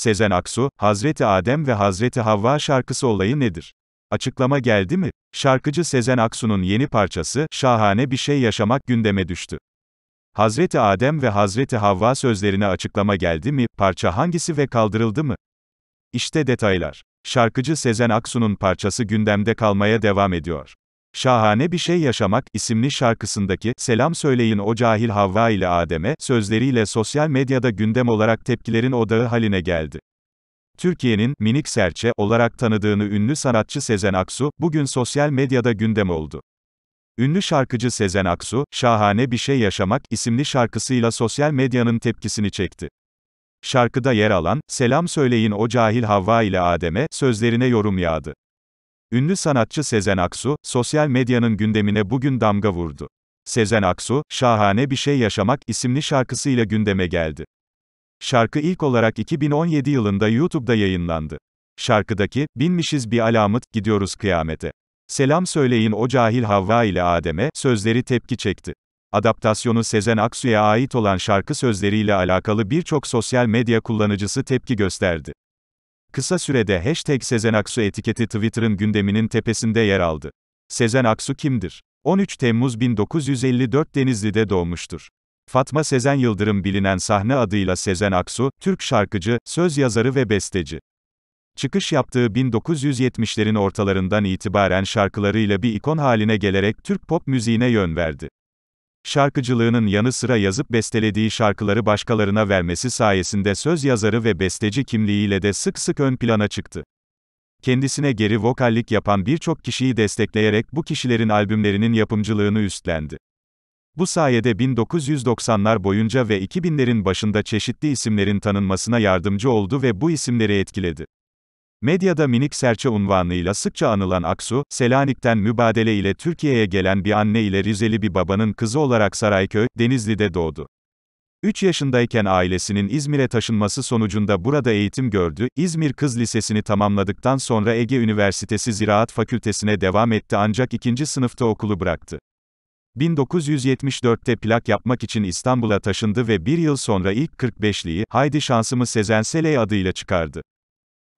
Sezen Aksu, Hazreti Adem ve Hazreti Havva şarkısı olayı nedir? Açıklama geldi mi? Şarkıcı Sezen Aksu'nun yeni parçası, Şahane Bir Şey Yaşamak gündeme düştü. Hazreti Adem ve Hazreti Havva sözlerine açıklama geldi mi, parça hangisi ve kaldırıldı mı? İşte detaylar. Şarkıcı Sezen Aksu'nun parçası gündemde kalmaya devam ediyor. Şahane bir şey yaşamak isimli şarkısındaki Selam söyleyin o cahil Havva ile Adem'e sözleriyle sosyal medyada gündem olarak tepkilerin odağı haline geldi. Türkiye'nin minik serçe olarak tanıdığını ünlü sanatçı Sezen Aksu bugün sosyal medyada gündem oldu. Ünlü şarkıcı Sezen Aksu, Şahane Bir Şey Yaşamak isimli şarkısıyla sosyal medyanın tepkisini çekti. Şarkıda yer alan, Selam Söyleyin O Cahil Havva ile Adem'e, sözlerine yorum yağdı. Ünlü sanatçı Sezen Aksu, sosyal medyanın gündemine bugün damga vurdu. Sezen Aksu, Şahane Bir Şey Yaşamak isimli şarkısıyla gündeme geldi. Şarkı ilk olarak 2017 yılında YouTube'da yayınlandı. Şarkıdaki, binmişiz bir alamet, gidiyoruz kıyamete. Selam söyleyin o cahil Havva ile Adem'e, sözleri tepki çekti. Adaptasyonu Sezen Aksu'ya ait olan şarkı sözleriyle alakalı birçok sosyal medya kullanıcısı tepki gösterdi. Kısa sürede hashtag Sezen Aksu etiketi Twitter'ın gündeminin tepesinde yer aldı. Sezen Aksu kimdir? 13 Temmuz 1954 Denizli'de doğmuştur. Fatma Sezen Yıldırım bilinen sahne adıyla Sezen Aksu, Türk şarkıcı, söz yazarı ve besteci. Çıkış yaptığı 1970'lerin ortalarından itibaren şarkılarıyla bir ikon haline gelerek Türk pop müziğine yön verdi. Şarkıcılığının yanı sıra yazıp bestelediği şarkıları başkalarına vermesi sayesinde söz yazarı ve besteci kimliğiyle de sık sık ön plana çıktı. Kendisine geri vokallik yapan birçok kişiyi destekleyerek bu kişilerin albümlerinin yapımcılığını üstlendi. Bu sayede 1990'lar boyunca ve 2000'lerin başında çeşitli isimlerin tanınmasına yardımcı oldu ve bu isimleri etkiledi. Medyada minik serçe unvanıyla sıkça anılan Aksu, Selanik'ten mübadele ile Türkiye'ye gelen bir anne ile Rizeli bir babanın kızı olarak Sarayköy, Denizli'de doğdu. 3 yaşındayken ailesinin İzmir'e taşınması sonucunda burada eğitim gördü. İzmir Kız Lisesi'ni tamamladıktan sonra Ege Üniversitesi Ziraat Fakültesine devam etti ancak ikinci sınıfta okulu bıraktı. 1974'te plak yapmak için İstanbul'a taşındı ve bir yıl sonra ilk 45'liği, Haydi Şansımı Sezen Seley adıyla çıkardı.